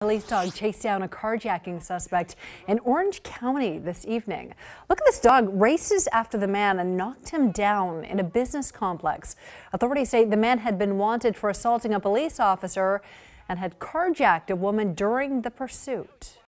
Police dog chased down a carjacking suspect in Orange County this evening. Look at this dog races after the man and knocked him down in a business complex. Authorities say the man had been wanted for assaulting a police officer and had carjacked a woman during the pursuit.